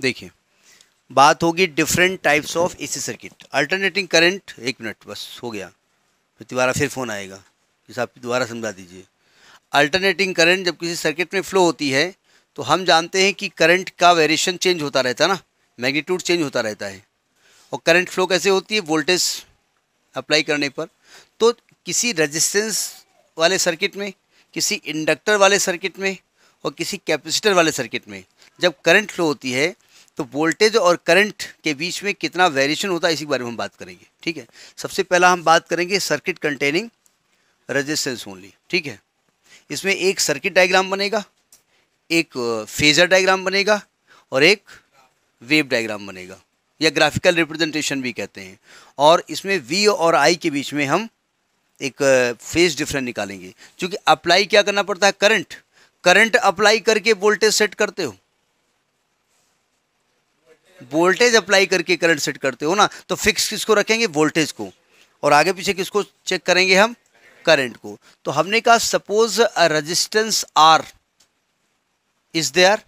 देखिए बात होगी different types of AC circuit alternating current एक मिनट बस हो गया फिर दोबारा फिर फ़ोन आएगा जिस आप दोबारा समझा दीजिए अल्टरनेटिंग करंट जब किसी सर्किट में फ़्लो होती है तो हम जानते हैं कि करंट का वेरिएशन चेंज होता रहता है ना मैग्नीट्यूड चेंज होता रहता है और करंट फ्लो कैसे होती है वोल्टेज अप्लाई करने पर तो किसी रेजिस्टेंस वाले सर्किट में किसी इंडक्टर वाले सर्किट में और किसी कैपेसिटर वाले सर्किट में जब करंट फ्लो होती है तो वोल्टेज और करंट के बीच में कितना वेरिएशन होता है इसी बारे में हम बात करेंगे ठीक है सबसे पहला हम बात करेंगे सर्किट कंटेनिंग रजिस्टेंस ओनली ठीक है इसमें एक सर्किट डायग्राम बनेगा एक फेजर डायग्राम बनेगा और एक वेव डायग्राम बनेगा या ग्राफिकल रिप्रेजेंटेशन भी कहते हैं और इसमें वी और आई के बीच में हम एक फेज डिफरेंस निकालेंगे क्योंकि अप्लाई क्या करना पड़ता है करंट करंट अप्लाई करके वोल्टेज सेट करते हो वोल्टेज अप्लाई करके करंट सेट करते हो ना तो फिक्स किसको रखेंगे वोल्टेज को और आगे पीछे किसको चेक करेंगे हम करंट को तो हमने कहा suppose a resistance R is there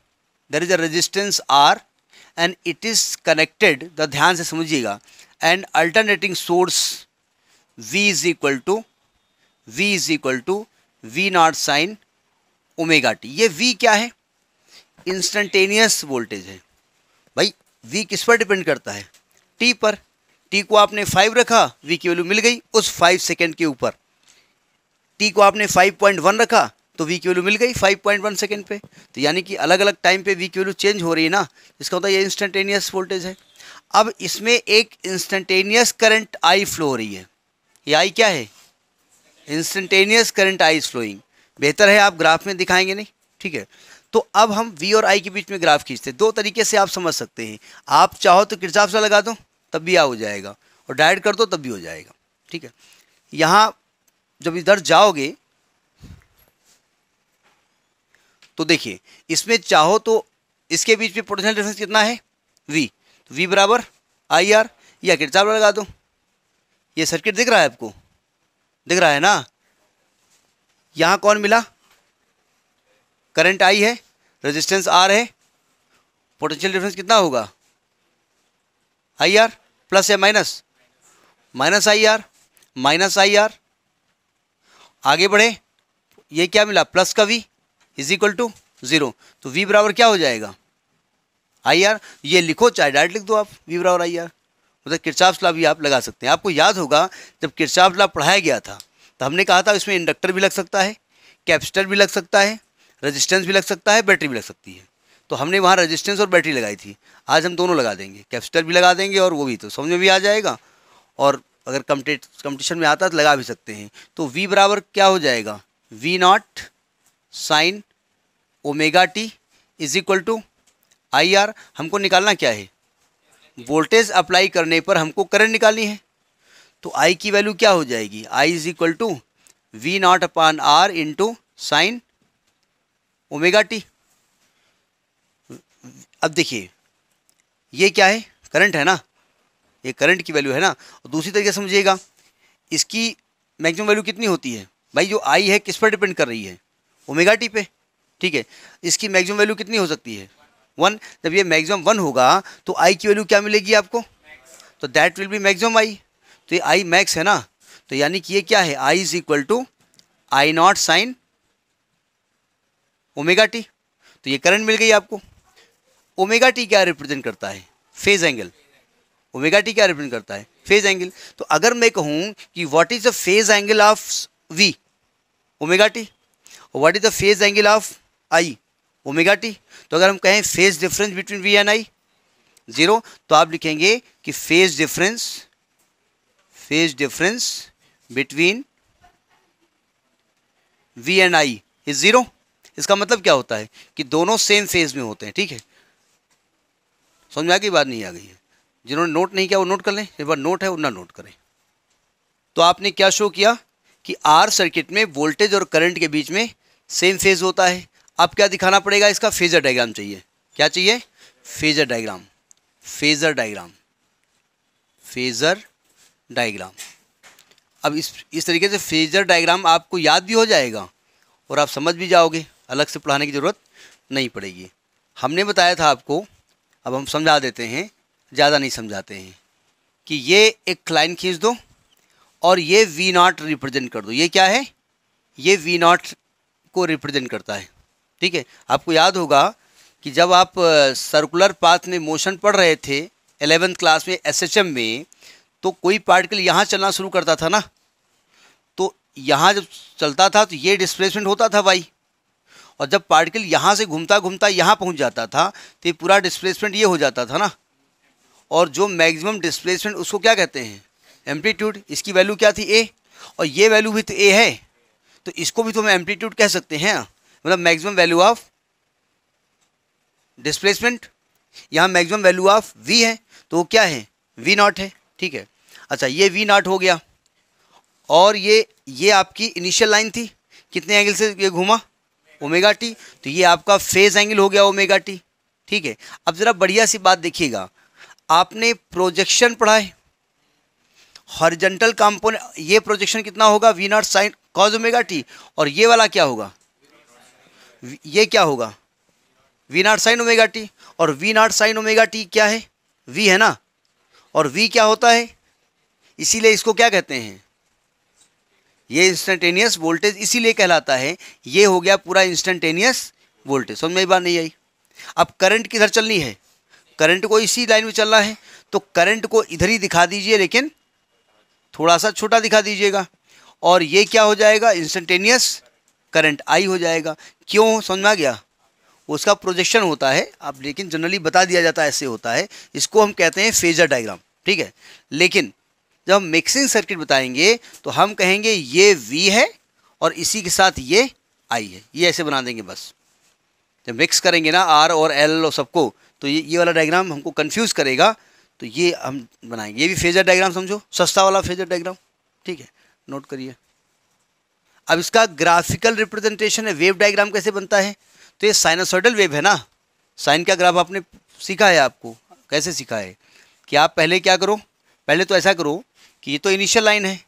there is a resistance R and it is connected the ध्यान से समझिएगा and alternating source V is equal to V is equal to V nought sine omega t ये V क्या है instantaneous voltage है V किस पर depend करता है टी पर टी को आपने फाइव रखा वी की वैल्यू मिल गई उस फाइव सेकेंड के ऊपर टी को आपने फाइव पॉइंट वन रखा तो वी की वैल्यू मिल गई फाइव पॉइंट वन सेकेंड पर तो यानी कि अलग अलग टाइम पे वी की वैल्यू चेंज हो रही है ना इसका होता मतलब है ये इंस्टेंटेनियस वोल्टेज है अब इसमें एक इंस्टेंटेनियस करंट आई फ्लो हो रही है ये आई क्या है instantaneous current I is flowing बेहतर है आप ग्राफ में दिखाएंगे नहीं ठीक है तो अब हम वी और आई के बीच में ग्राफ खींचते हैं दो तरीके से आप समझ सकते हैं आप चाहो तो किरचाफ से लगा दो तब भी आ हो जाएगा और डायरेक्ट कर दो तब भी हो जाएगा ठीक है यहाँ जब इधर जाओगे तो देखिए इसमें चाहो तो इसके बीच में पोटेंशियल डिफरेंस कितना है वी तो वी बराबर आई आर या किरचाफ लगा दो ये सर्किट दिख रहा है आपको दिख रहा है ना यहाँ कौन मिला करंट आई है रेजिस्टेंस आर है पोटेंशियल डिफरेंस कितना होगा आई आर प्लस या minus minus I R minus I R आगे बढ़े ये क्या मिला प्लस का V is equal to zero तो वी बराबर क्या हो जाएगा आई आर ये लिखो चाहे डायरेक्ट लिख दो आप वी बराबर आई आर मतलब किरचाफ लॉ भी आप लगा सकते हैं आपको याद होगा जब किरचाफ लॉ पढ़ाया गया था तो हमने कहा था इसमें इंडक्टर भी लग सकता है कैपेसिटर भी लग सकता है रजिस्टेंस भी लग सकता है बैटरी भी लग सकती है तो हमने वहाँ रजिस्टेंस और बैटरी लगाई थी आज हम दोनों लगा देंगे कैपेसिटर भी लगा देंगे और वो भी तो समझ में भी आ जाएगा और अगर कंपटीशन में आता तो लगा भी सकते हैं तो वी बराबर क्या हो जाएगा V nought sine omega t is equal to I R हमको निकालना क्या है वोल्टेज अप्लाई करने पर हमको करंट निकालनी है तो आई की वैल्यू क्या हो जाएगी I is equal to V nought upon R into sine omega t अब देखिए ये क्या है करंट है ना ये करंट की वैल्यू है ना और दूसरी तरीके समझिएगा इसकी मैक्सिमम वैल्यू कितनी होती है भाई जो आई है किस पर डिपेंड कर रही है ओमेगा टी पे ठीक है इसकी मैक्सिमम वैल्यू कितनी हो सकती है वन जब ये मैक्सिमम वन होगा तो आई की वैल्यू क्या मिलेगी आपको तो that will be maximum I तो ये आई मैक्स है ना तो यानी कि ये क्या है I is equal to I not sine omega t तो ये करंट मिल गई आपको ओमेगा टी क्या रिप्रेजेंट करता है फेज एंगल ओमेगा टी क्या रिप्रेजेंट करता है फेज एंगल तो अगर मैं कहूँ कि what is the phase angle of V omega t और what is the phase angle of I omega t तो अगर हम कहें phase difference between V and I zero तो आप लिखेंगे कि phase difference phase difference between V and I is zero इसका मतलब क्या होता है कि दोनों सेम फेज में होते हैं ठीक है समझ में आ गई बात नहीं आ गई है जिन्होंने नोट नहीं किया वो नोट कर लें एक बार नोट है उन्ना ना नोट करें तो आपने क्या शो किया कि आर सर्किट में वोल्टेज और करंट के बीच में सेम फेज होता है अब क्या दिखाना पड़ेगा इसका फेजर डायग्राम चाहिए क्या चाहिए phasor diagram phasor diagram phasor diagram अब इस इस तरीके से फेजर डायग्राम आपको याद भी हो जाएगा और आप समझ भी जाओगे अलग से पढ़ाने की ज़रूरत नहीं पड़ेगी हमने बताया था आपको अब हम समझा देते हैं ज़्यादा नहीं समझाते हैं कि ये एक लाइन खींच दो और ये वी नॉट रिप्रेजेंट कर दो ये क्या है ये वी नॉट को रिप्रेजेंट करता है ठीक है आपको याद होगा कि जब आप सर्कुलर पाथ में मोशन पढ़ रहे थे एलेवेंथ क्लास में एसएचएम में तो कोई पार्टिकल यहाँ चलना शुरू करता था ना तो यहाँ जब चलता था तो ये डिस्प्लेसमेंट होता था भाई और जब पार्टिकल यहाँ से घूमता घूमता यहाँ पहुँच जाता था तो ये पूरा डिस्प्लेसमेंट ये हो जाता था ना और जो मैक्सिमम डिस्प्लेसमेंट उसको क्या कहते हैं एम्पलीट्यूड इसकी वैल्यू क्या थी ए और ये वैल्यू भी तो ए है तो इसको भी तो हम एम्पलीट्यूड कह सकते हैं हाँ? मतलब मैक्सिमम वैल्यू ऑफ डिस्प्लेसमेंट यहाँ मैक्सिमम वैल्यू ऑफ वी है तो वो क्या है वी नॉट है ठीक है अच्छा ये वी नॉट हो गया और ये ये आपकी इनिशियल लाइन थी कितने एंगल से ये घूमा ओमेगा टी तो ये आपका फेज एंगल हो गया ओमेगा टी ठीक है अब ज़रा बढ़िया सी बात देखिएगा आपने प्रोजेक्शन पढ़ा है हॉरिजेंटल कॉम्पोनेंट ये प्रोजेक्शन कितना होगा V nought sine cos omega t और ये वाला क्या होगा ये क्या होगा V nought sine omega t और V nought sine omega t क्या है वी है ना और वी क्या होता है इसीलिए इसको क्या कहते हैं ये इंस्टेंटेनियस वोल्टेज इसीलिए कहलाता है ये हो गया पूरा इंस्टेंटेनियस वोल्टेज समझ में बात नहीं आई अब करंट किधर चलनी है करंट को इसी लाइन में चल रहा है तो करंट को इधर ही दिखा दीजिए लेकिन थोड़ा सा छोटा दिखा दीजिएगा और ये क्या हो जाएगा इंस्टेंटेनियस करंट आई हो जाएगा क्यों समझ में आ गया उसका प्रोजेक्शन होता है अब लेकिन जनरली बता दिया जाता है ऐसे होता है इसको हम कहते हैं फेजर डायग्राम ठीक है लेकिन जब हम मिक्सिंग सर्किट बताएंगे तो हम कहेंगे ये वी है और इसी के साथ ये आई है ये ऐसे बना देंगे बस जब मिक्स करेंगे ना आर और एल और सबको तो ये ये वाला डायग्राम हमको कन्फ्यूज़ करेगा तो ये हम बनाएंगे ये भी फेजर डायग्राम समझो सस्ता वाला फेजर डायग्राम ठीक है नोट करिए अब इसका ग्राफिकल रिप्रेजेंटेशन है वेव डायग्राम कैसे बनता है तो ये साइनोसॉइडल वेव है ना साइन का ग्राफ आपने सीखा है आपको कैसे सीखा है कि आप पहले क्या करो पहले तो ऐसा करो कि ये तो इनिशियल लाइन है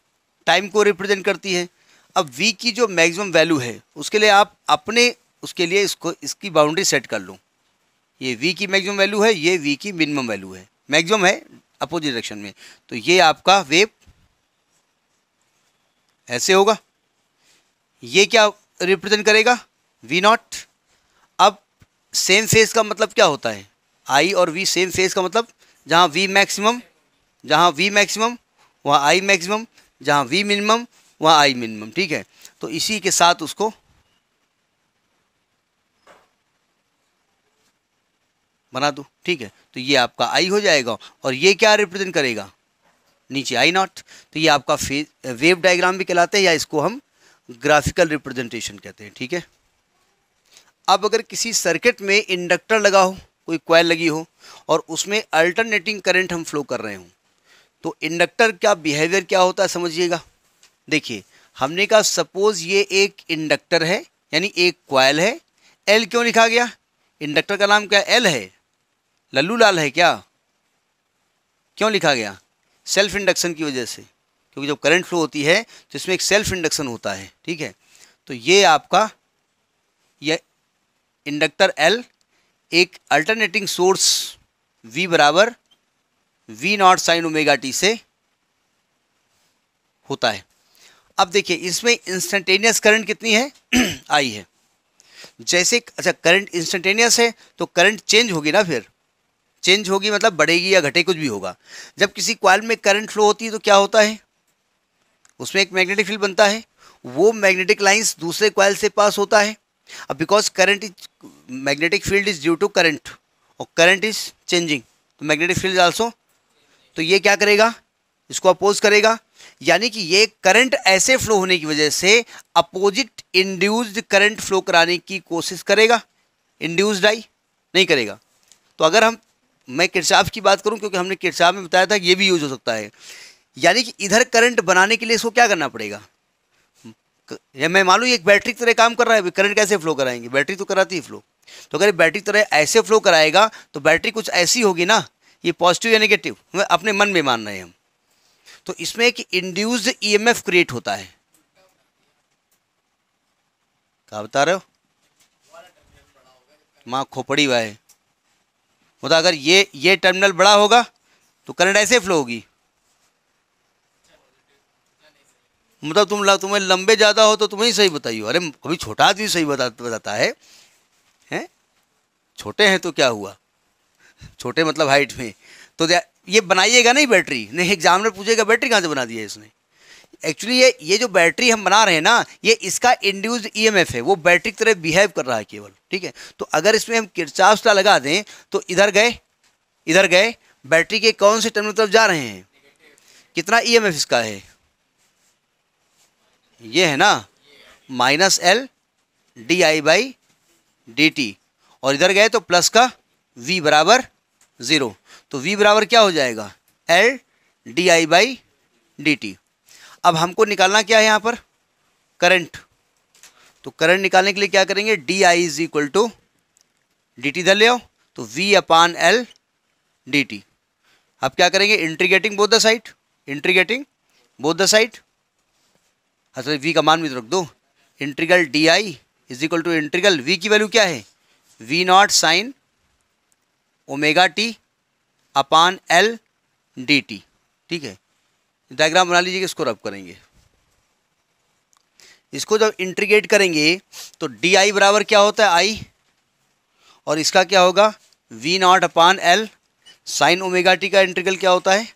टाइम को रिप्रेजेंट करती है अब वी की जो मैक्सिमम वैल्यू है उसके लिए आप अपने उसके लिए इसको इसकी बाउंड्री सेट कर लूँ ये वी की मैक्सिमम वैल्यू है ये वी की मिनिमम वैल्यू है मैक्सिमम है अपोजिट डायरेक्शन में तो ये आपका वेव ऐसे होगा ये क्या रिप्रेजेंट करेगा वी नॉट अब सेम फेज का मतलब क्या होता है आई और वी सेम फेज का मतलब जहाँ वी मैक्सिमम जहाँ वी मैक्सिमम वहाँ आई मैक्सिमम जहाँ वी मिनिमम वहाँ आई मिनिमम ठीक है तो इसी के साथ उसको बना दो ठीक है तो ये आपका आई हो जाएगा और ये क्या रिप्रेजेंट करेगा नीचे आई नॉट तो ये आपका वेव डायग्राम भी कहलाते हैं या इसको हम ग्राफिकल रिप्रेजेंटेशन कहते हैं ठीक है अब अगर किसी सर्किट में इंडक्टर लगा हो कोई क्वाइल लगी हो और उसमें अल्टरनेटिंग करंट हम फ्लो कर रहे हों तो इंडक्टर का बिहेवियर क्या होता है समझिएगा देखिए हमने कहा सपोज ये एक इंडक्टर है यानी एक क्वाइल है एल क्यों लिखा गया इंडक्टर का नाम क्या एल है लल्लू लाल है क्या क्यों लिखा गया सेल्फ इंडक्शन की वजह से क्योंकि जब करंट फ्लो होती है तो इसमें एक सेल्फ इंडक्शन होता है ठीक है तो ये आपका यह इंडक्टर एल एक अल्टरनेटिंग सोर्स वी बराबर V nought sine omega t से होता है अब देखिए इसमें इंस्टेंटेनियस करंट कितनी है आई है जैसे अच्छा करंट इंस्टेंटेनियस है तो करंट चेंज होगी ना फिर चेंज होगी मतलब बढ़ेगी या घटे कुछ भी होगा जब किसी क्वाइल में करंट फ्लो होती है तो क्या होता है उसमें एक मैग्नेटिक फील्ड बनता है वो मैग्नेटिक लाइंस दूसरे क्वाइल से पास होता है अब because current is magnetic field is due to current और करंट इज चेंजिंग तो मैग्नेटिक फील्ड आल्सो तो ये क्या करेगा इसको अपोज करेगा यानी कि ये करंट ऐसे फ्लो होने की वजह से अपोजिट इंड्यूस्ड करंट फ्लो कराने की कोशिश करेगा इंड्यूस्ड आई नहीं करेगा तो अगर हम मैं किरचाफ की बात करूं क्योंकि हमने किरचाफ में बताया था ये भी यूज हो सकता है यानी कि इधर करंट बनाने के लिए इसको क्या करना पड़ेगा या मैं मालूम एक बैटरी की तरह काम कर रहा है करंट कैसे फ्लो कराएंगे बैटरी तो कराती है फ्लो तो अगर बैटरी तरह ऐसे फ्लो कराएगा तो बैटरी कुछ ऐसी होगी ना ये पॉजिटिव या नेगेटिव हमें अपने मन में मान रहे हैं हम तो इसमें एक इंड्यूस्ड ईएमएफ क्रिएट होता है क्या बता रहे हो माँ खोपड़ी हुआ है मतलब अगर ये ये टर्मिनल बड़ा होगा तो करंट ऐसे फ्लो होगी मतलब तुम ल, तुम्हें लंबे ज़्यादा हो तो तुम्हें ही सही बताइए अरे कभी छोटा आदमी सही बता बताता है हैं छोटे हैं तो क्या हुआ छोटे मतलब हाइट में तो ये बनाइएगा नहीं बैटरी नहीं एग्जाम में पूछेगा बैटरी कहाँ से बना दी है इसने एक्चुअली ये ये जो बैटरी हम बना रहे हैं ना ये इसका इंड्यूज ईएमएफ e है वो बैटरी की तरह बिहेव कर रहा है केवल ठीक है तो अगर इसमें हम किरचाफ का लगा दें तो इधर गए इधर गए बैटरी के कौन से टर्मिनल तरफ जा रहे हैं कितना एफ e इसका है ये है ना minus L d I by d t और इधर गए तो प्लस का v बराबर ज़ीरो तो v बराबर क्या हो जाएगा L d I by d t अब हमको निकालना क्या है यहाँ पर करंट तो करंट निकालने के लिए क्या करेंगे d I is equal to d t धर ले तो V upon L d t अब क्या करेंगे integrating both the side integrating both the side अच्छा वी का मान भी तो रख दो integral d I is equal to integral V की वैल्यू क्या है V nought sine omega t upon L d t ठीक है डायग्राम बना लीजिए इसको रब करेंगे इसको जब इंट्रीगेट करेंगे तो डी आई बराबर क्या होता है आई और इसका क्या होगा V nought upon L sine omega t का इंटीग्रल क्या होता है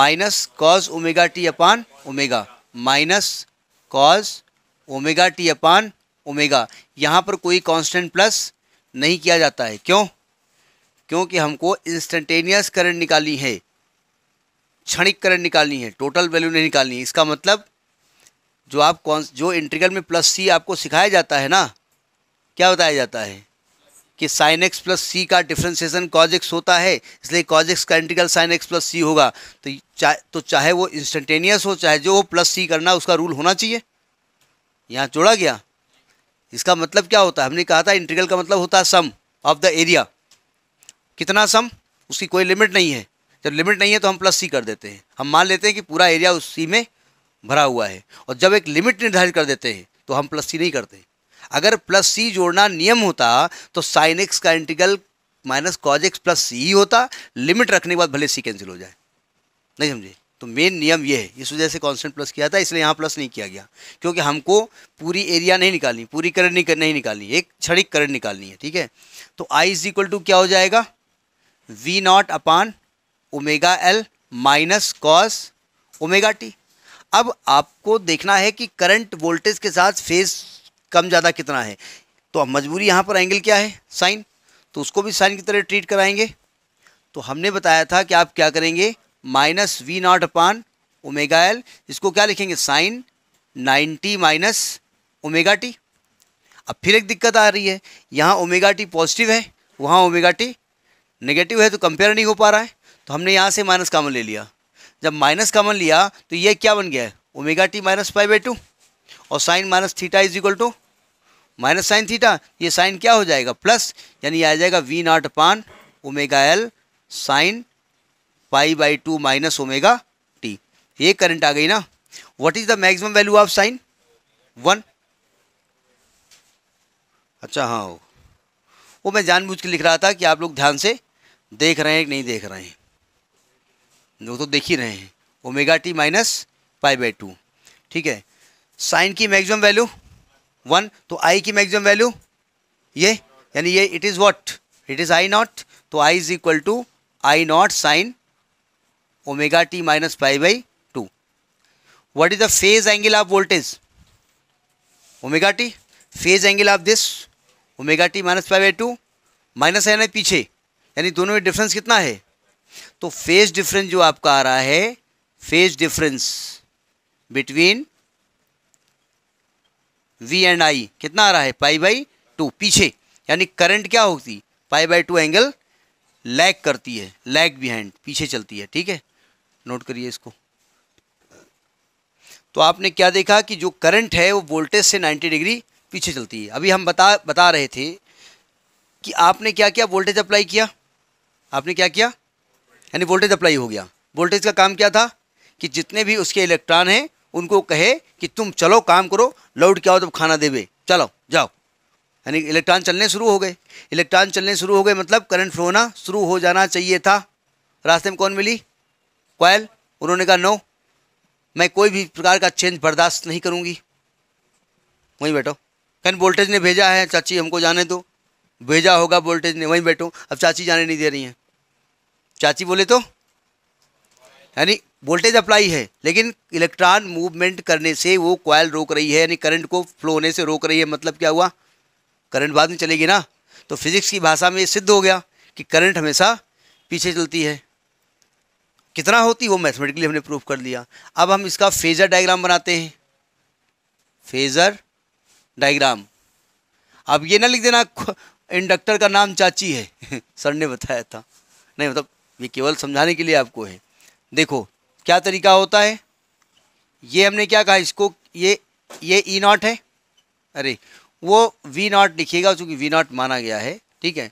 minus cos omega t upon omega minus cos omega t upon omega यहाँ पर कोई कांस्टेंट प्लस नहीं किया जाता है क्यों क्योंकि हमको इंस्टेंटेनियस करंट निकालनी है क्षणिक करंट निकालनी है टोटल वैल्यू नहीं निकालनी इसका मतलब जो आप कौन जो इंटीग्रल में प्लस सी आपको सिखाया जाता है ना क्या बताया जाता है कि साइन एक्स प्लस सी का डिफ्रेंसिएशन कॉज एक्स होता है इसलिए कॉज एक्स का integral sine x plus C होगा तो चाहे तो चाहे वो इंस्टेंटेनियस हो चाहे जो प्लस सी करना उसका रूल होना चाहिए यहाँ जोड़ा गया इसका मतलब क्या होता है हमने कहा था इंटीग्रल का मतलब होता है सम ऑफ द एरिया कितना सम उसकी कोई लिमिट नहीं है जब लिमिट नहीं है तो हम प्लस सी कर देते हैं हम मान लेते हैं कि पूरा एरिया उस सी में भरा हुआ है और जब एक लिमिट निर्धारित कर देते हैं तो हम प्लस सी नहीं करते अगर प्लस सी जोड़ना नियम होता तो साइन एक्स का integral minus cos x plus C ही होता लिमिट रखने के बाद भले सी कैंसिल हो जाए नहीं समझे तो मेन नियम ये है इस वजह से कॉन्स्टेंट प्लस किया था इसलिए यहाँ प्लस नहीं किया गया क्योंकि हमको पूरी एरिया नहीं निकालनी पूरी करंट नहीं निकालनी एक छड़िक करंट निकालनी है ठीक है तो आई इज इक्वल टू क्या हो जाएगा V nought upon omega L minus cos omega t अब आपको देखना है कि करंट वोल्टेज के साथ फेज कम ज़्यादा कितना है तो अब मजबूरी यहाँ पर एंगल क्या है साइन तो उसको भी साइन की तरह ट्रीट कराएंगे तो हमने बताया था कि आप क्या करेंगे minus V nought upon omega L इसको क्या लिखेंगे साइन 90 माइनस ओमेगा टी अब फिर एक दिक्कत आ रही है यहाँ ओमेगा टी पॉजिटिव है वहाँ ओमेगा टी नेगेटिव है तो कंपेयर नहीं हो पा रहा है तो हमने यहाँ से माइनस कामन ले लिया जब माइनस कामन लिया तो ये क्या बन गया है omega t minus five by two और sine minus theta is equal to minus sine theta ये साइन क्या हो जाएगा प्लस यानी आ जाएगा V nought upon omega L sine pi by two minus omega t ये करंट आ गई ना what is the maximum value of sine one अच्छा हाँ वो मैं जानबूझ के लिख रहा था कि आप लोग ध्यान से देख रहे हैं कि नहीं देख रहे हैं वो तो देख ही रहे हैं omega t minus pi by two ठीक है साइन की मैक्सिमम वैल्यू वन तो आई की मैक्सिमम वैल्यू ये यानी ये it is what it is I nought तो I is equal to I not sine omega t minus pi by two what is the phase angle of voltage omega t phase angle of this omega t minus pi by two minus है ना पीछे यानी दोनों में difference कितना है तो phase difference जो आपका आ रहा है phase difference between V and I कितना आ रहा है पाई बाई टू पीछे यानी करंट क्या होती pi by two angle lag करती है लैग बिहाइंड पीछे चलती है ठीक है नोट करिए इसको तो आपने क्या देखा कि जो करंट है वो वोल्टेज से 90 डिग्री पीछे चलती है अभी हम बता बता रहे थे कि आपने क्या क्या वोल्टेज अप्लाई किया आपने क्या किया यानी वोल्टेज अप्लाई हो गया वोल्टेज का काम क्या था कि जितने भी उसके इलेक्ट्रॉन हैं उनको कहे कि तुम चलो काम करो लाउड क्या हो तब खाना देवे चलो जाओ यानी इलेक्ट्रॉन चलने शुरू हो गए इलेक्ट्रॉन चलने शुरू हो गए मतलब करंट फ्लो होना शुरू हो जाना चाहिए था रास्ते में कौन मिली कोयल उन्होंने कहा नो मैं कोई भी प्रकार का चेंज बर्दाश्त नहीं करूँगी वहीं बैठो कहीं वोल्टेज ने भेजा है चाची हमको जाने दो भेजा होगा वोल्टेज ने वहीं बैठो अब चाची जाने नहीं दे रही हैं चाची बोले तो यानी वोल्टेज अप्लाई है लेकिन इलेक्ट्रॉन मूवमेंट करने से वो कॉयल रोक रही है यानी करंट को फ्लो होने से रोक रही है मतलब क्या हुआ करंट बाद में चलेगी ना तो फिजिक्स की भाषा में सिद्ध हो गया कि करंट हमेशा पीछे चलती है कितना होती वो मैथमेटिकली हमने प्रूफ कर लिया अब हम इसका फेज़र डायग्राम बनाते हैं फेज़र डायग्राम अब ये ना लिख देना इंडक्टर का नाम चाची है सर ने बताया था नहीं मतलब ये केवल समझाने के लिए आपको है देखो क्या तरीका होता है ये हमने क्या कहा इसको ये ये ई e नॉट है अरे वो वी नॉट लिखिएगा चूँकि वी नॉट माना गया है ठीक है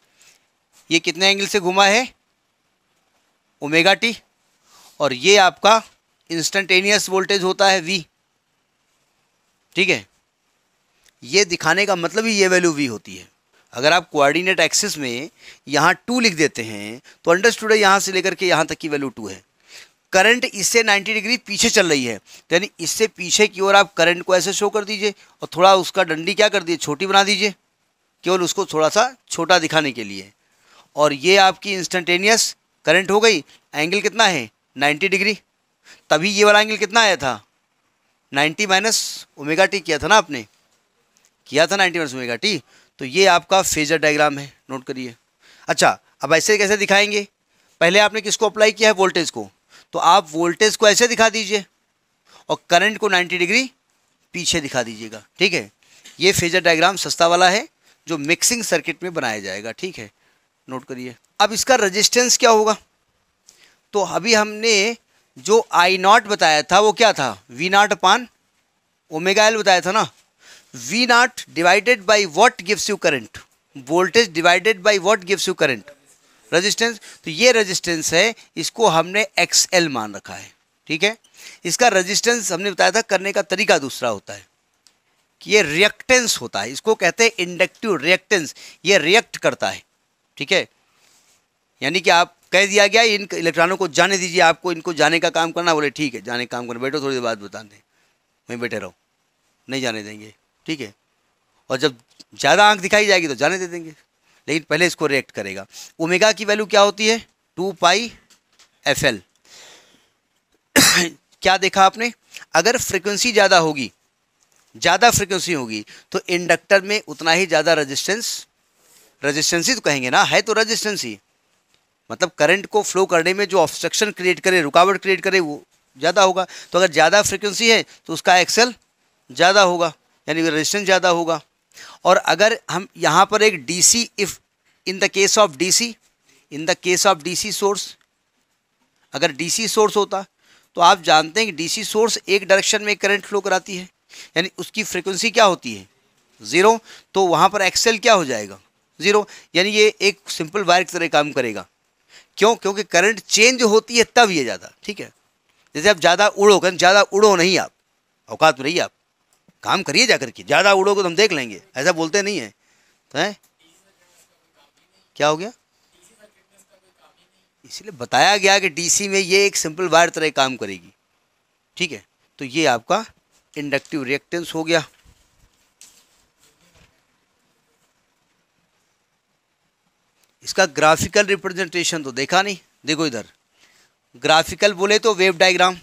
ये कितने एंगल से घुमा है ओमेगा टी और ये आपका इंस्टेंटेनियस वोल्टेज होता है वी ठीक है ये दिखाने का मतलब ही ये वैल्यू वी होती है अगर आप कोऑर्डिनेट एक्सिस में यहाँ टू लिख देते हैं तो अंडरस्टूड है यहाँ से लेकर के यहाँ तक की वैल्यू टू है करंट इससे 90 डिग्री पीछे चल रही है यानी इससे पीछे की ओर आप करंट को ऐसे शो कर दीजिए और थोड़ा उसका डंडी क्या कर दीजिए छोटी बना दीजिए केवल उसको थोड़ा सा छोटा दिखाने के लिए और ये आपकी इंस्टेंटेनियस करंट हो गई एंगल कितना है 90 डिग्री तभी ये वाला एंगल कितना आया था 90 माइनस ओमेगा टी किया था ना आपने किया था 90 माइनस ओमेगा टी तो ये आपका फेजर डायग्राम है नोट करिए अच्छा अब ऐसे कैसे दिखाएंगे पहले आपने किसको अप्लाई किया है वोल्टेज को तो आप वोल्टेज को ऐसे दिखा दीजिए और करंट को 90 डिग्री पीछे दिखा दीजिएगा ठीक है ये फेजर डायग्राम सस्ता वाला है जो मिक्सिंग सर्किट में बनाया जाएगा ठीक है नोट करिए अब इसका रजिस्टेंस क्या होगा तो अभी हमने जो आई नॉट बताया था वो क्या था V nought upon omega L बताया था ना V naught divided by what gives you current? Voltage divided by what gives you current? Resistance तो ये रजिस्टेंस है इसको हमने XL मान रखा है ठीक है इसका रजिस्टेंस हमने बताया था करने का तरीका दूसरा होता है कि ये रिएक्टेंस होता है इसको कहते हैं इंडक्टिव रिएक्टेंस ये रिएक्ट करता है ठीक है यानी कि आप कह दिया गया इन इलेक्ट्रॉनों को जाने दीजिए आपको इनको जाने का काम करना बोले ठीक है जाने का काम करना बैठो थोड़ी देर बाद बता दें वहीं बैठे रहो नहीं जाने देंगे ठीक है और जब ज़्यादा आंख दिखाई जाएगी तो जाने दे देंगे लेकिन पहले इसको रिएक्ट करेगा ओमेगा की वैल्यू क्या होती है टू पाई एफ एल क्या देखा आपने अगर फ्रिक्वेंसी ज़्यादा होगी ज़्यादा फ्रिक्वेंसी होगी तो इंडक्टर में उतना ही ज़्यादा रजिस्टेंस रजिस्टेंस ही तो कहेंगे ना है तो रजिस्टेंस ही मतलब करंट को फ्लो करने में जो ऑब्स्ट्रक्शन क्रिएट करे रुकावट क्रिएट करे वो ज़्यादा होगा तो अगर ज़्यादा फ्रिक्वेंसी है तो उसका एक्सेल ज़्यादा होगा यानी रेजिस्टेंस ज़्यादा होगा और अगर हम यहाँ पर एक DC if in the case of DC in the case of DC source अगर डीसी सोर्स होता तो आप जानते हैं कि डीसी सोर्स एक डायरेक्शन में करंट फ्लो कराती है यानी उसकी फ्रिक्वेंसी क्या होती है ज़ीरो तो वहाँ पर एक्सेल क्या हो जाएगा ज़ीरो यानी ये एक सिंपल वायर की तरह काम करेगा क्यों क्योंकि करंट चेंज होती है तब ये ज़्यादा ठीक है जैसे आप ज़्यादा उड़ो कहीं ज़्यादा उड़ो नहीं आप औकात में रहिए आप काम करिए जाकर के ज़्यादा उड़ोगे तो हम देख लेंगे ऐसा बोलते नहीं है तो है क्या हो गया इसलिए बताया गया कि डीसी में ये एक सिंपल वायर तरह काम करेगी ठीक है तो ये आपका इंडक्टिव रिएक्टेंस हो गया इसका ग्राफिकल रिप्रेजेंटेशन तो देखा नहीं देखो इधर ग्राफिकल बोले तो वेव डायग्राम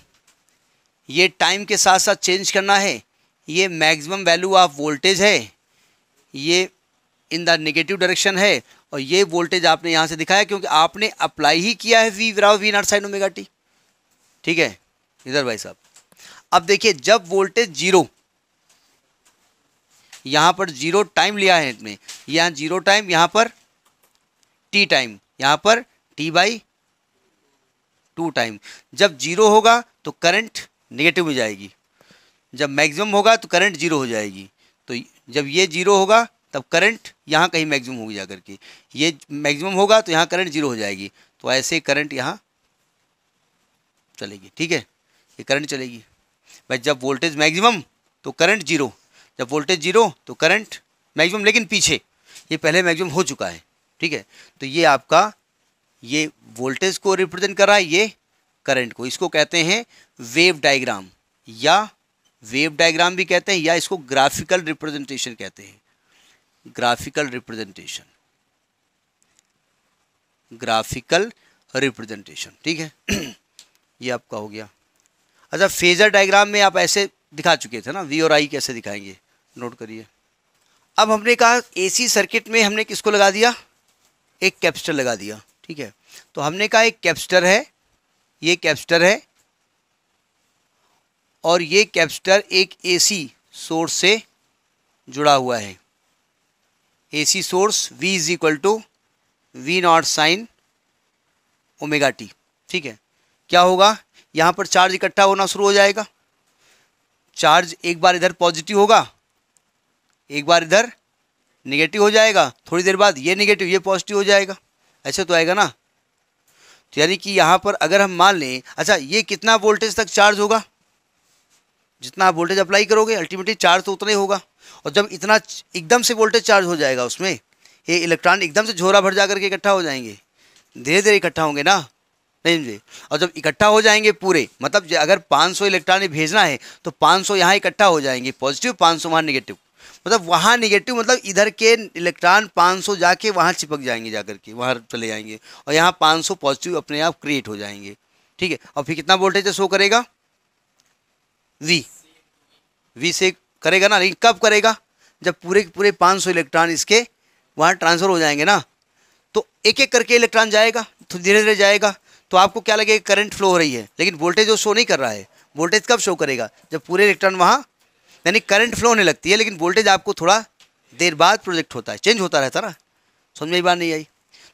ये टाइम के साथ साथ चेंज करना है ये मैक्सिमम वैल्यू ऑफ वोल्टेज है ये इन द नेगेटिव डायरेक्शन है और ये वोल्टेज आपने यहाँ से दिखाया क्योंकि आपने अप्लाई ही किया है वी विराव V nought sine omega t ठीक है इधर भाई साहब अब देखिए जब वोल्टेज जीरो यहाँ पर जीरो टाइम लिया है इसमें यहाँ जीरो टाइम यहाँ पर टी टाइम यहाँ पर टी बाई टू टाइम जब जीरो होगा तो करंट नेगेटिव हो जाएगी जब मैक्सिमम होगा तो करंट जीरो हो जाएगी तो जब ये जीरो होगा तब करंट यहाँ कहीं मैक्सिमम होगी जा करके ये मैक्सिमम होगा तो यहाँ करंट जीरो हो जाएगी तो ऐसे करंट यहाँ चलेगी ठीक है ये करंट चलेगी भाई जब वोल्टेज मैक्सिमम तो करंट जीरो जब वोल्टेज जीरो तो करंट मैक्सिमम लेकिन पीछे ये पहले मैक्सिमम हो चुका है ठीक है तो ये आपका ये वोल्टेज को रिप्रेजेंट कर रहा है ये करंट को इसको कहते हैं वेव डायग्राम या वेव डायग्राम भी कहते हैं या इसको ग्राफिकल रिप्रेजेंटेशन कहते हैं ग्राफिकल रिप्रेजेंटेशन ग्राफिकल रिप्रेजेंटेशन ठीक है ये आपका हो गया अच्छा फेजर डायग्राम में आप ऐसे दिखा चुके थे ना वी और आई कैसे दिखाएंगे नोट करिए अब हमने कहा एसी सर्किट में हमने किसको लगा दिया एक कैप्स्टर लगा दिया ठीक है तो हमने कहा एक कैप्स्टर है ये कैप्स्टर है और ये कैपेसिटर एक एसी सोर्स से जुड़ा हुआ है AC source V is equal to V nought sine omega t ठीक है क्या होगा यहाँ पर चार्ज इकट्ठा होना शुरू हो जाएगा चार्ज एक बार इधर पॉजिटिव होगा एक बार इधर नेगेटिव हो जाएगा थोड़ी देर बाद ये नेगेटिव ये पॉजिटिव हो जाएगा ऐसे तो आएगा ना तो यानी कि यहाँ पर अगर हम मान लें अच्छा ये कितना वोल्टेज तक चार्ज होगा जितना आप वोल्टेज अप्लाई करोगे अल्टीमेटली चार्ज तो उतना ही होगा और जब इतना एकदम से वोल्टेज चार्ज हो जाएगा उसमें ये इलेक्ट्रॉन एकदम से झोरा भर जा करके इकट्ठा हो जाएंगे धीरे धीरे इकट्ठा होंगे ना नहीं जी और जब इकट्ठा हो जाएंगे पूरे मतलब अगर 500 इलेक्ट्रॉन भेजना है तो 500 सौ यहाँ इकट्ठा हो जाएंगे पॉजिटिव 500 सौ वहाँ निगेटिव मतलब वहाँ निगेटिव मतलब इधर के इलेक्ट्रॉन 500 जाके वहाँ चिपक जाएंगे जा करके वहाँ चले जाएंगे और यहाँ 500 पॉजिटिव अपने आप क्रिएट हो जाएंगे ठीक है और फिर कितना वोल्टेज शो करेगा वी वी से करेगा ना लेकिन कब करेगा जब पूरे के पूरे 500 इलेक्ट्रॉन इसके वहाँ ट्रांसफ़र हो जाएंगे ना तो एक एक करके इलेक्ट्रॉन जाएगा तो धीरे धीरे जाएगा तो आपको क्या लगेगा करंट फ्लो हो रही है लेकिन वोल्टेज वो शो नहीं कर रहा है वोल्टेज कब शो करेगा जब पूरे इलेक्ट्रॉन वहाँ यानी करंट फ्लो होने लगती है लेकिन वोल्टेज आपको थोड़ा देर बाद प्रोजेक्ट होता है चेंज होता रहता ना समझ में बात नहीं आई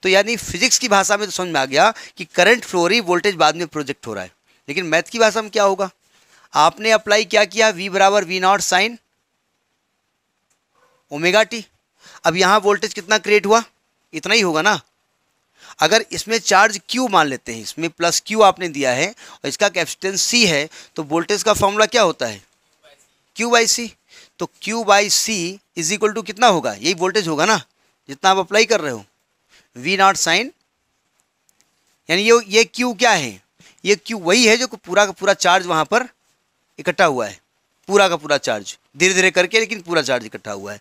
तो यानी फिजिक्स की भाषा में तो समझ में आ गया कि करंट फ्लो रही वोल्टेज बाद में प्रोजेक्ट हो रहा है लेकिन मैथ की भाषा में क्या होगा आपने अप्लाई क्या किया वी बराबर V nought sine omega t अब यहाँ वोल्टेज कितना क्रिएट हुआ इतना ही होगा ना अगर इसमें चार्ज क्यू मान लेते हैं इसमें प्लस क्यू आपने दिया है और इसका कैपेसिटेंस सी है तो वोल्टेज का फॉर्मूला क्या होता है क्यू बाई सी तो Q by C is equal to कितना होगा यही वोल्टेज होगा ना जितना आप अप्लाई कर रहे हो वी नॉट साइन यानी ये ये क्यू क्या है ये क्यू वही है जो पूरा का पूरा चार्ज वहाँ पर इकट्ठा हुआ है पूरा का पूरा चार्ज धीरे धीरे करके लेकिन पूरा चार्ज इकट्ठा हुआ है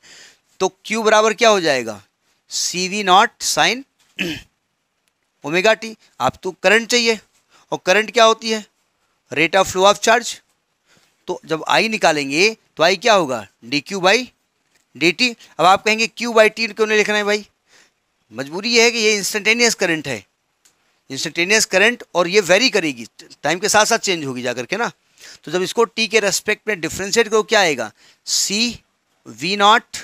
तो क्यू बराबर क्या हो जाएगा C V nought sine omega t आप तो करंट चाहिए और करंट क्या होती है rate of flow of charge तो जब आई निकालेंगे तो आई क्या होगा d Q by d t अब आप कहेंगे क्यू बाई टी क्यों नहीं लिखना है भाई मजबूरी ये है कि ये इंस्टेंटेनियस करंट है इंस्टेंटेनियस करंट और ये वेरी करेगी टाइम के साथ साथ चेंज होगी जा करके ना तो जब इसको टी के रेस्पेक्ट में डिफ्रेंशिएट करो क्या आएगा C V nought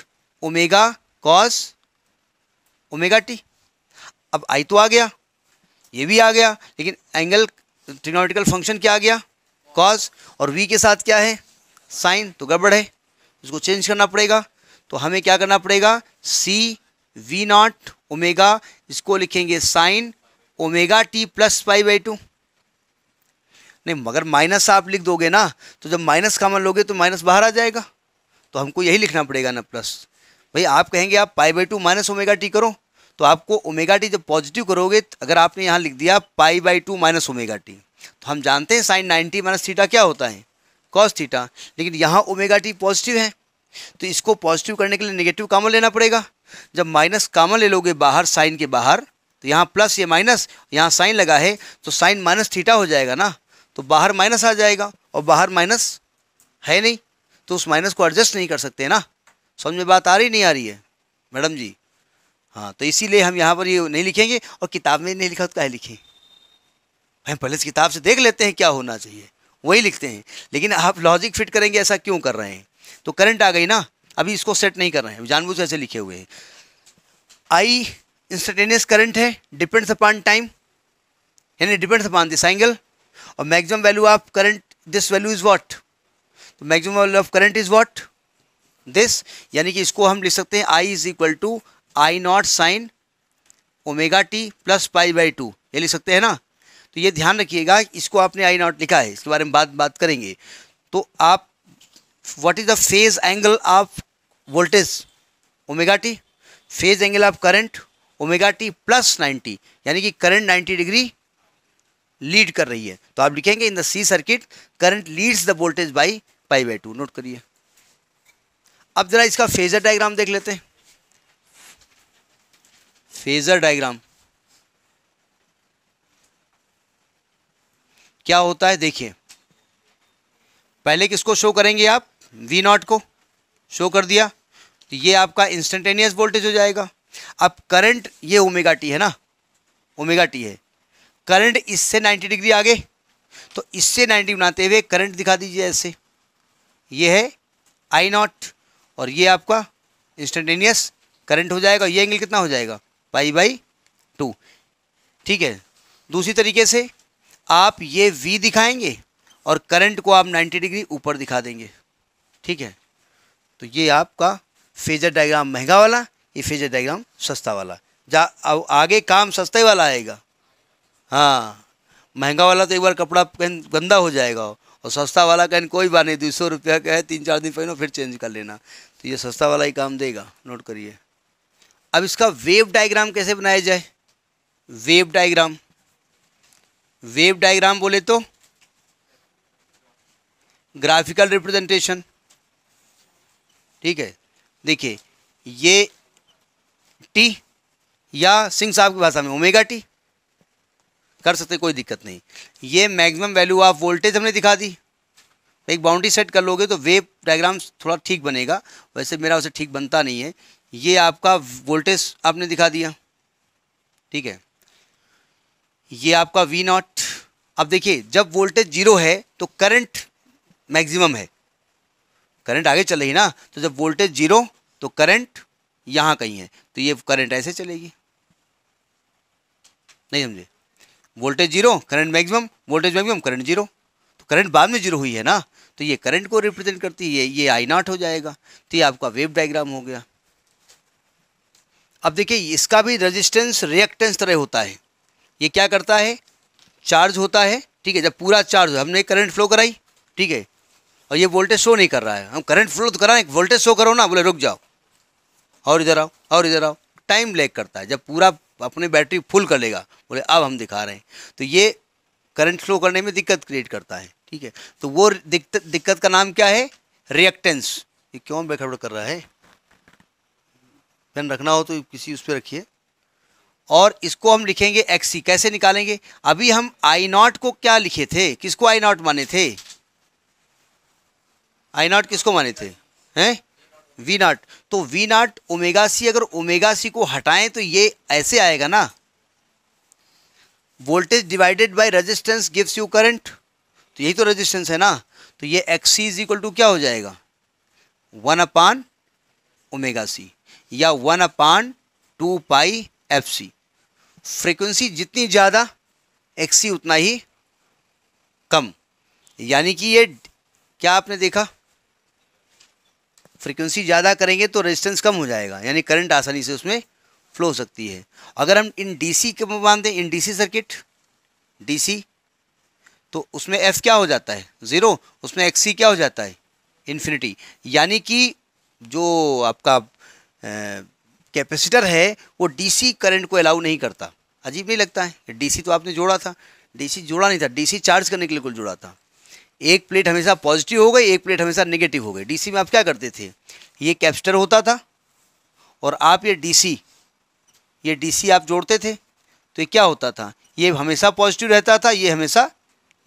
omega cos omega t अब आई तो आ गया ये भी आ गया लेकिन एंगल ट्रिग्नोमेट्रिकल फंक्शन क्या आ गया कॉस और वी के साथ क्या है साइन तो गड़बड़ है इसको चेंज करना पड़ेगा तो हमें क्या करना पड़ेगा सी वी नॉट ओमेगा इसको लिखेंगे sine omega t plus five by two नहीं मगर माइनस आप लिख दोगे ना तो जब माइनस कामन लोगे तो माइनस बाहर आ जाएगा तो हमको यही लिखना पड़ेगा ना प्लस भाई आप कहेंगे आप pi by two minus omega t करो तो आपको ओमेगा टी जब पॉजिटिव करोगे अगर आपने यहाँ लिख दिया pi by two minus omega t तो हम जानते हैं साइन नाइन्टी माइनस थीटा क्या होता है कॉस थीटा लेकिन यहाँ ओमेगा टी पॉजिटिव है तो इसको पॉजिटिव करने के लिए नेगेटिव कामन लेना पड़ेगा जब माइनस कामन ले लोगे बाहर साइन के बाहर तो यहाँ प्लस ये माइनस यहाँ साइन लगा है तो साइन माइनस थीटा हो जाएगा ना तो बाहर माइनस आ जाएगा और बाहर माइनस है नहीं तो उस माइनस को एडजस्ट नहीं कर सकते ना समझ में बात आ रही नहीं आ रही है मैडम जी हाँ तो इसीलिए हम यहाँ पर ये नहीं लिखेंगे और किताब में नहीं लिखा तो कहे लिखें हम पहले से किताब से देख लेते हैं क्या होना चाहिए वही लिखते हैं लेकिन आप लॉजिक फिट करेंगे ऐसा क्यों कर रहे हैं तो करंट आ गई ना अभी इसको सेट नहीं कर रहे हैं जानबूझ ऐसे लिखे हुए हैं आई इंस्टेटेनियस करंट है डिपेंड्स अपॉन टाइम यानी डिपेंड्स अपॉन दिस एंगल और maximum value of current this value is what तो maximum value of current is what this यानी कि इसको हम लिख सकते हैं I is equal to I not sine omega t plus pi by two ये लिख सकते हैं ना तो ये ध्यान रखिएगा इसको आपने आई नॉट लिखा है इसके बारे में बात बात करेंगे तो आप what is the phase angle of voltage omega t phase angle of current omega t plus ninety यानी कि करंट नाइन्टी डिग्री लीड कर रही है तो आप लिखेंगे in the C circuit current leads the voltage by pi by two note करिए अब जरा इसका फेजर डायग्राम देख लेते हैं फेजर डायग्राम क्या होता है देखिए पहले किसको शो करेंगे आप वी नॉट को शो कर दिया तो ये आपका इंस्टेंटेनियस वोल्टेज हो जाएगा अब करंट ये ओमेगा टी है ना ओमेगा टी है करंट इससे 90 डिग्री आगे तो इससे 90 बनाते हुए करंट दिखा दीजिए ऐसे ये है आई नॉट और ये आपका इंस्टेंटेनियस करंट हो जाएगा ये एंगल कितना हो जाएगा पाई बाई टू ठीक है दूसरी तरीके से आप ये वी दिखाएंगे और करंट को आप 90 डिग्री ऊपर दिखा देंगे ठीक है तो ये आपका फेजर डायग्राम महंगा वाला ये फेजर डायग्राम सस्ता वाला जा आगे काम सस्ते वाला आएगा हाँ महंगा वाला तो एक बार कपड़ा कहीं गंदा हो जाएगा और सस्ता वाला कहन कोई बात नहीं दो सौ रुपया का है तीन चार दिन पहनो फिर चेंज कर लेना तो ये सस्ता वाला ही काम देगा नोट करिए अब इसका वेव डायग्राम कैसे बनाया जाए वेव डायग्राम वेव डायग्राम बोले तो ग्राफिकल रिप्रेजेंटेशन ठीक है देखिए ये टी या सिंह साहब की भाषा में ओमेगा टी कर सकते कोई दिक्कत नहीं ये मैक्सिमम वैल्यू ऑफ वोल्टेज हमने दिखा दी एक बाउंड्री सेट कर लोगे तो वेव डायग्राम थोड़ा ठीक बनेगा वैसे मेरा उसे ठीक बनता नहीं है ये आपका वोल्टेज आपने दिखा दिया ठीक है ये आपका वी नॉट अब देखिए जब वोल्टेज जीरो है तो करंट मैक्सिमम है करंट आगे चल रही ना तो जब वोल्टेज जीरो तो करंट यहाँ कहीं है तो ये करंट ऐसे चलेगी नहीं समझे voltage zero current maximum voltage maximum current zero तो करंट बाद में जीरो हुई है ना तो ये करंट को रिप्रेजेंट करती है ये आई नॉट हो जाएगा तो ये आपका वेव डायग्राम हो गया अब देखिए इसका भी रेजिस्टेंस रिएक्टेंस तरह होता है ये क्या करता है चार्ज होता है ठीक है जब पूरा चार्ज हमने करंट फ्लो कराई ठीक है और ये वोल्टेज शो नहीं कर रहा है हम करंट फ्लो तो कराएं वोल्टेज शो करो ना बोले रुक जाओ और इधर आओ और इधर आओ टाइम लैग करता है जब पूरा अपनी बैटरी फुल कर लेगा बोले अब हम दिखा रहे हैं तो ये करंट फ्लो करने में दिक्कत क्रिएट करता है ठीक है तो वो दिक्कत दिक्कत का नाम क्या है रिएक्टेंस ये क्यों बेखड़ कर रहा है पेन रखना हो तो किसी उस पर रखिए और इसको हम लिखेंगे एक्स सी कैसे निकालेंगे अभी हम आई नॉट को क्या लिखे थे किसको आई नॉट माने थे आई नॉट किसको माने थे हैं वी नाट तो वी नाट ओमेगा सी अगर ओमेगा सी को हटाएं तो ये ऐसे आएगा ना voltage divided by resistance gives you current तो यही तो रेजिस्टेंस है ना तो ये X C is equal to क्या हो जाएगा वन अपान ओमेगा सी या one upon two pi f C frequency जितनी ज़्यादा एक्स सी उतना ही कम यानी कि ये क्या आपने देखा फ्रीक्वेंसी ज़्यादा करेंगे तो रेजिस्टेंस कम हो जाएगा यानी करंट आसानी से उसमें फ्लो हो सकती है अगर हम इन डीसी के मान दें इन डीसी सर्किट डीसी तो उसमें एफ क्या हो जाता है ज़ीरो उसमें एक्स सी क्या हो जाता है इन्फिनिटी यानी कि जो आपका कैपेसिटर है वो डीसी करंट को अलाउ नहीं करता अजीब नहीं लगता है डीसी तो आपने जोड़ा था डीसी जोड़ा नहीं था डीसी चार्ज करने के लिए कुल जुड़ा था एक प्लेट हमेशा पॉजिटिव हो गई एक प्लेट हमेशा नेगेटिव हो गई डीसी में आप क्या करते थे ये कैप्स्टर होता था और आप ये डीसी ये डीसी आप जोड़ते थे तो ये क्या होता था ये हमेशा पॉजिटिव रहता था ये हमेशा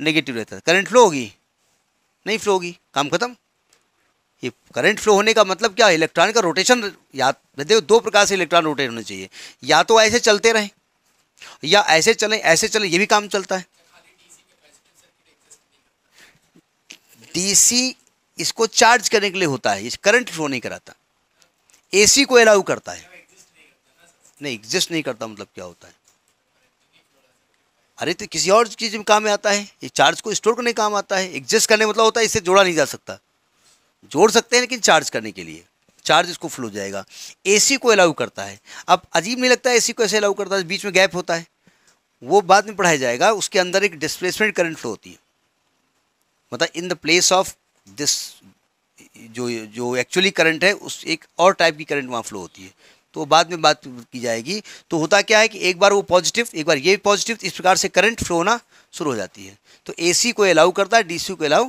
नेगेटिव रहता था करंट फ्लो होगी नहीं फ्लो होगी काम खत्म ये करंट फ्लो होने का मतलब क्या इलेक्ट्रॉन का रोटेशन या देखो दो प्रकार से इलेक्ट्रॉन रोटेट होने चाहिए या तो ऐसे चलते रहें या ऐसे चलें ऐसे चलें ये भी काम चलता है डीसी इसको चार्ज करने के लिए होता है करंट फ्लो नहीं कराता एसी को अलाउ करता है नहीं एग्जिस्ट नहीं करता मतलब क्या होता है अरे तो किसी और चीज़ में काम में आता है ये चार्ज को स्टोर करने काम आता है एग्जिस्ट करने मतलब होता है इससे जोड़ा नहीं जा सकता जोड़ सकते हैं लेकिन चार्ज करने के लिए चार्ज इसको फ्लो जाएगा एसी को अलाउ करता है अब अजीब नहीं लगता है सी को ऐसे अलाउ करता है बीच में गैप होता है वो बाद में पढ़ाया जाएगा उसके अंदर एक डिस्प्लेसमेंट करंट फ्लो होती है मतलब in the place of this जो जो एक्चुअली करंट है उस एक और टाइप की करंट वहाँ फ्लो होती है तो बाद में बात की जाएगी तो होता क्या है कि एक बार वो पॉजिटिव एक बार ये पॉजिटिव इस प्रकार से करंट फ्लो होना शुरू हो जाती है तो ए को अलाउ करता है डी को अलाउ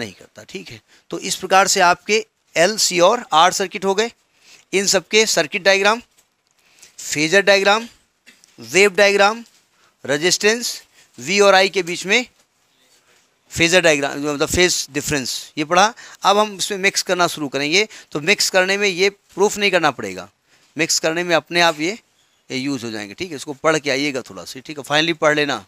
नहीं करता ठीक है तो इस प्रकार से आपके एल सी और आर सर्किट हो गए इन सबके circuit diagram phasor diagram wave diagram resistance V और आई के बीच में फेजर डायग्राम मतलब फेज डिफरेंस ये पढ़ा अब हम इसमें मिक्स करना शुरू करेंगे तो मिक्स करने में ये प्रूफ नहीं करना पड़ेगा मिक्स करने में अपने आप ये, ये यूज़ हो जाएंगे ठीक है इसको पढ़ के आइएगा थोड़ा सा ठीक है फाइनली पढ़ लेना